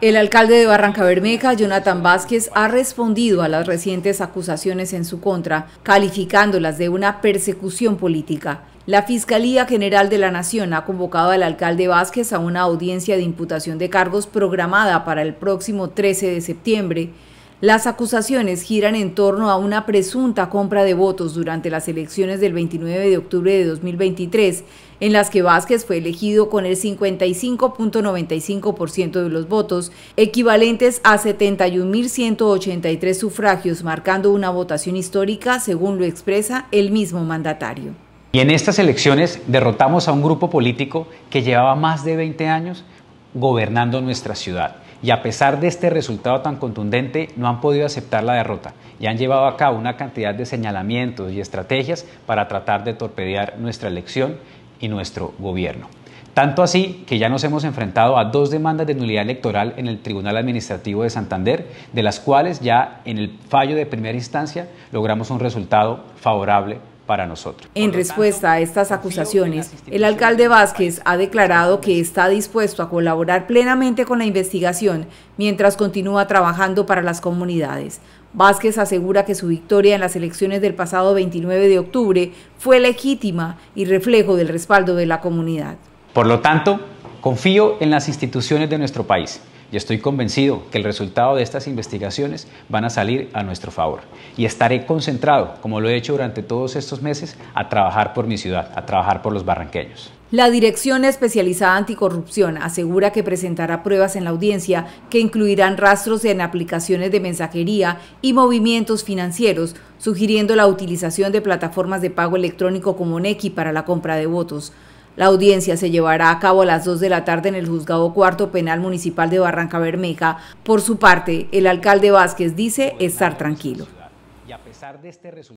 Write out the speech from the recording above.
El alcalde de Barranca Bermeja, Jonathan Vázquez, ha respondido a las recientes acusaciones en su contra, calificándolas de una persecución política. La Fiscalía General de la Nación ha convocado al alcalde Vázquez a una audiencia de imputación de cargos programada para el próximo 13 de septiembre, las acusaciones giran en torno a una presunta compra de votos durante las elecciones del 29 de octubre de 2023, en las que Vázquez fue elegido con el 55.95% de los votos, equivalentes a 71.183 sufragios, marcando una votación histórica, según lo expresa el mismo mandatario. Y en estas elecciones derrotamos a un grupo político que llevaba más de 20 años gobernando nuestra ciudad. Y a pesar de este resultado tan contundente, no han podido aceptar la derrota y han llevado a cabo una cantidad de señalamientos y estrategias para tratar de torpedear nuestra elección y nuestro gobierno. Tanto así que ya nos hemos enfrentado a dos demandas de nulidad electoral en el Tribunal Administrativo de Santander, de las cuales ya en el fallo de primera instancia logramos un resultado favorable nosotros. En respuesta a estas acusaciones, el alcalde Vázquez ha declarado que está dispuesto a colaborar plenamente con la investigación mientras continúa trabajando para las comunidades. Vázquez asegura que su victoria en las elecciones del pasado 29 de octubre fue legítima y reflejo del respaldo de la comunidad. Por lo tanto, confío en las instituciones de nuestro país y estoy convencido que el resultado de estas investigaciones van a salir a nuestro favor. Y estaré concentrado, como lo he hecho durante todos estos meses, a trabajar por mi ciudad, a trabajar por los barranqueños. La Dirección Especializada Anticorrupción asegura que presentará pruebas en la audiencia que incluirán rastros en aplicaciones de mensajería y movimientos financieros, sugiriendo la utilización de plataformas de pago electrónico como Nequi para la compra de votos. La audiencia se llevará a cabo a las 2 de la tarde en el Juzgado Cuarto Penal Municipal de Barranca Bermeja. Por su parte, el alcalde Vázquez dice estar tranquilo. Este